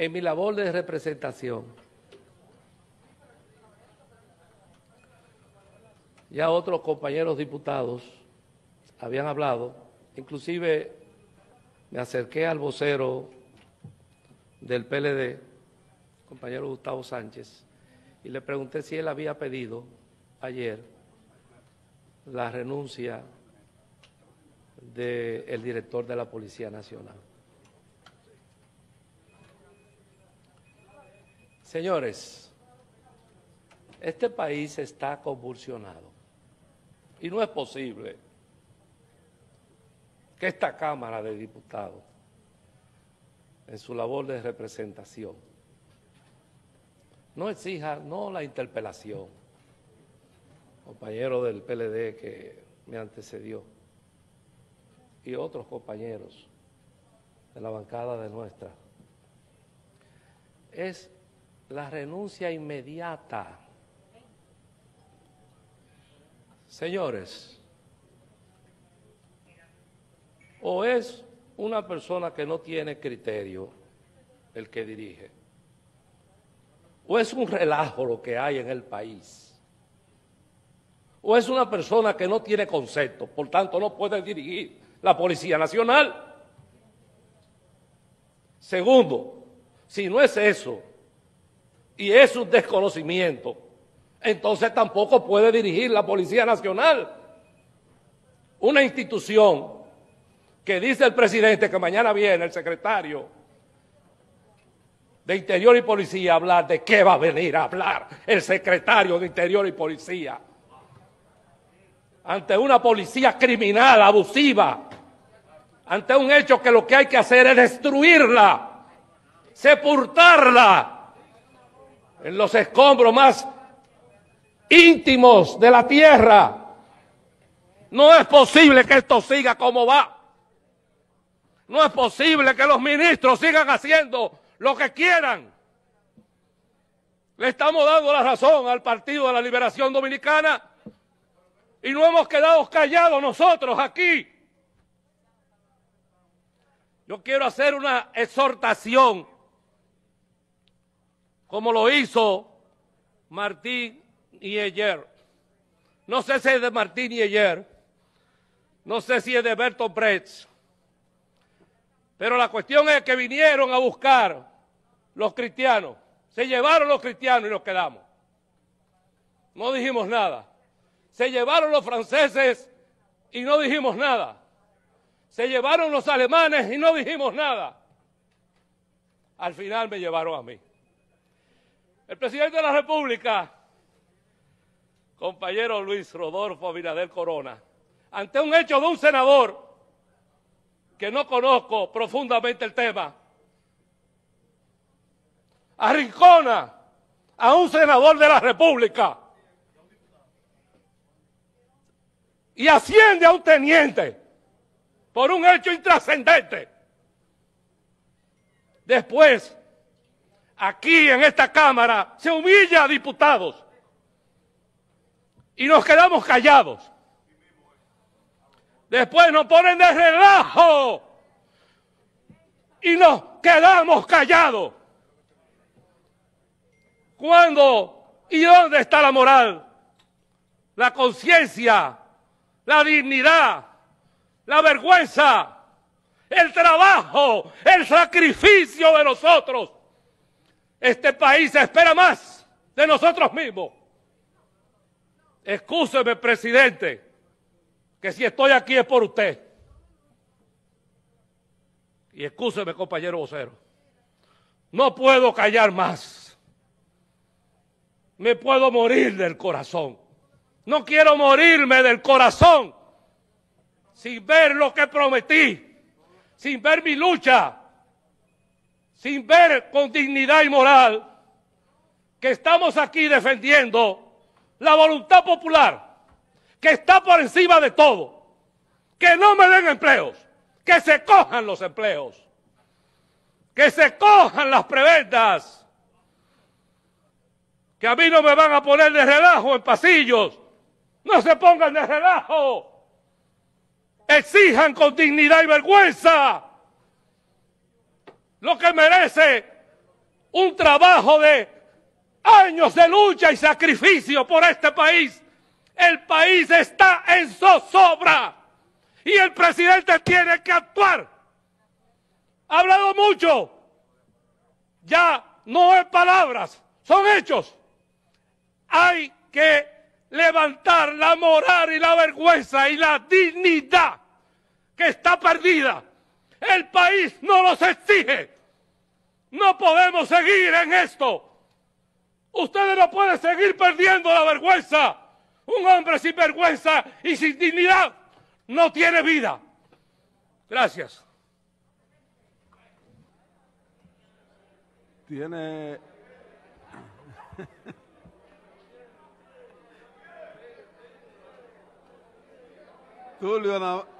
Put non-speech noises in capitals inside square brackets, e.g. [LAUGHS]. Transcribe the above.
en mi labor de representación. Ya otros compañeros diputados habían hablado, inclusive me acerqué al vocero del PLD, compañero Gustavo Sánchez, y le pregunté si él había pedido ayer la renuncia del director de la Policía Nacional. Señores, este país está convulsionado y no es posible que esta Cámara de Diputados, en su labor de representación, no exija, no la interpelación, compañero del PLD que me antecedió, y otros compañeros de la bancada de nuestra, es la renuncia inmediata. Señores, o es una persona que no tiene criterio el que dirige, o es un relajo lo que hay en el país, o es una persona que no tiene concepto, por tanto no puede dirigir la Policía Nacional. Segundo, si no es eso, y es un desconocimiento, entonces tampoco puede dirigir la Policía Nacional. Una institución que dice el presidente que mañana viene el secretario de Interior y Policía a hablar, ¿de qué va a venir a hablar el secretario de Interior y Policía? Ante una policía criminal, abusiva, ante un hecho que lo que hay que hacer es destruirla, sepultarla en los escombros más íntimos de la tierra. No es posible que esto siga como va. No es posible que los ministros sigan haciendo lo que quieran. Le estamos dando la razón al Partido de la Liberación Dominicana y no hemos quedado callados nosotros aquí. Yo quiero hacer una exhortación como lo hizo Martín y ayer. No sé si es de Martín y ayer, no sé si es de Berto Brecht, pero la cuestión es que vinieron a buscar los cristianos, se llevaron los cristianos y nos quedamos. No dijimos nada. Se llevaron los franceses y no dijimos nada. Se llevaron los alemanes y no dijimos nada. Al final me llevaron a mí. El presidente de la República, compañero Luis Rodolfo Abinader Corona, ante un hecho de un senador que no conozco profundamente el tema, arrincona a un senador de la República y asciende a un teniente por un hecho intrascendente. Después aquí en esta Cámara se humilla a diputados y nos quedamos callados. Después nos ponen de relajo y nos quedamos callados. ¿Cuándo y dónde está la moral, la conciencia, la dignidad, la vergüenza, el trabajo, el sacrificio de nosotros? Este país espera más de nosotros mismos. Excúseme, presidente, que si estoy aquí es por usted. Y excúseme, compañero vocero. No puedo callar más. Me puedo morir del corazón. No quiero morirme del corazón sin ver lo que prometí, sin ver mi lucha, sin ver con dignidad y moral que estamos aquí defendiendo la voluntad popular, que está por encima de todo, que no me den empleos, que se cojan los empleos, que se cojan las prebendas, que a mí no me van a poner de relajo en pasillos, no se pongan de relajo, exijan con dignidad y vergüenza lo que merece un trabajo de años de lucha y sacrificio por este país. El país está en zozobra y el presidente tiene que actuar. Ha hablado mucho, ya no es palabras, son hechos. Hay que levantar la moral y la vergüenza y la dignidad que está perdida. El país no los exige. No podemos seguir en esto. Ustedes no pueden seguir perdiendo la vergüenza. Un hombre sin vergüenza y sin dignidad no tiene vida. Gracias. Tiene. [LAUGHS]